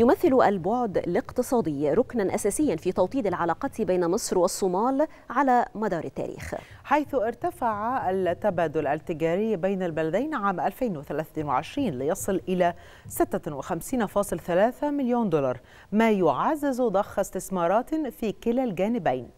يمثل البعد الاقتصادي ركنا أساسيا في توطيد العلاقات بين مصر والصومال على مدار التاريخ حيث ارتفع التبادل التجاري بين البلدين عام 2023 ليصل إلى 56.3 مليون دولار ما يعزز ضخ استثمارات في كلا الجانبين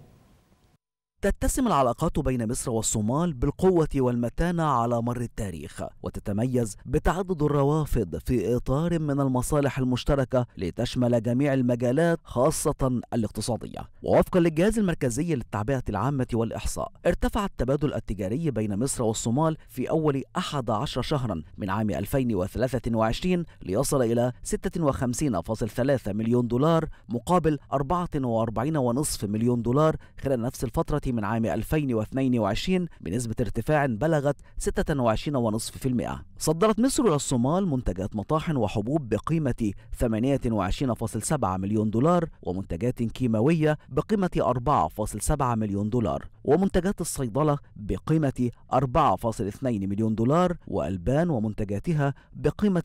تتسم العلاقات بين مصر والصومال بالقوة والمتانة على مر التاريخ وتتميز بتعدد الروافد في إطار من المصالح المشتركة لتشمل جميع المجالات خاصة الاقتصادية ووفقا للجهاز المركزي للتعبئة العامة والإحصاء ارتفع التبادل التجاري بين مصر والصومال في أول 11 شهرا من عام 2023 ليصل إلى 56.3 مليون دولار مقابل 44.5 مليون دولار خلال نفس الفترة من عام 2022 بنسبة ارتفاع بلغت 26.5%. صدرت مصر إلى الصومال منتجات مطاحن وحبوب بقيمة 28.7 مليون دولار ومنتجات كيماوية بقيمة 4.7 مليون دولار ومنتجات الصيدلة بقيمة 4.2 مليون دولار وألبان ومنتجاتها بقيمة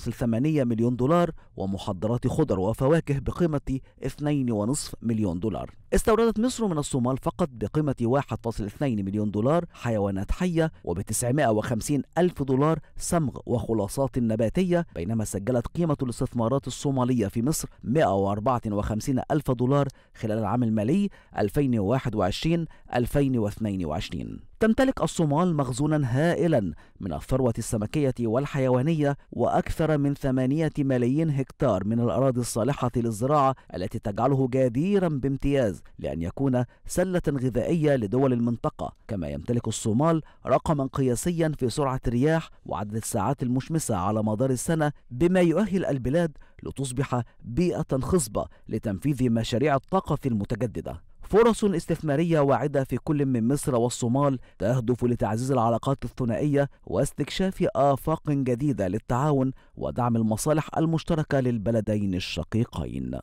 2.8 مليون دولار ومحضرات خضر وفواكه بقيمة 2.5 مليون دولار استوردت مصر من الصومال فقط حيوانات بقيمة 1.2 مليون دولار حيوانات حية وب950 ألف دولار صمغ وخلاصات نباتية بينما سجلت قيمة الاستثمارات الصومالية في مصر 154 ألف دولار خلال العام المالي 2021 2022 تمتلك الصومال مخزونا هائلا من الثروة السمكية والحيوانية وأكثر من ثمانية ملايين هكتار من الأراضي الصالحة للزراعة التي تجعله جديرا بامتياز لأن يكون سلة غذائية لدول المنطقة كما يمتلك الصومال رقما قياسيا في سرعة الرياح وعدد الساعات المشمسة على مدار السنة بما يؤهل البلاد لتصبح بيئة خصبة لتنفيذ مشاريع الطاقة المتجددة فرص استثمارية واعدة في كل من مصر والصومال تهدف لتعزيز العلاقات الثنائية واستكشاف آفاق جديدة للتعاون ودعم المصالح المشتركة للبلدين الشقيقين